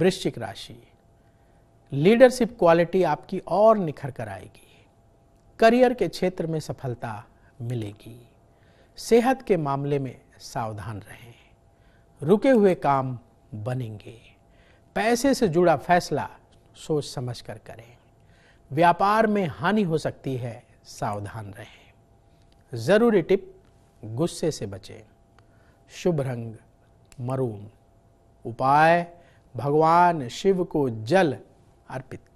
वृश्चिक राशि leadership quality आपकी और निखर कर आएगी करियर के क्षेत्र में सफलता मिलेगी सेहत के मामले में सावधान रहें रुके हुए काम बनेंगे पैसे से जुड़ा फैसला सोच समझ कर करें व्यापार में हानि हो सकती है सावधान रहें ज़रूरी टिप गुस्से से बचें शुभ रंग मरून उपाय भगवान शिव को जल अर्पित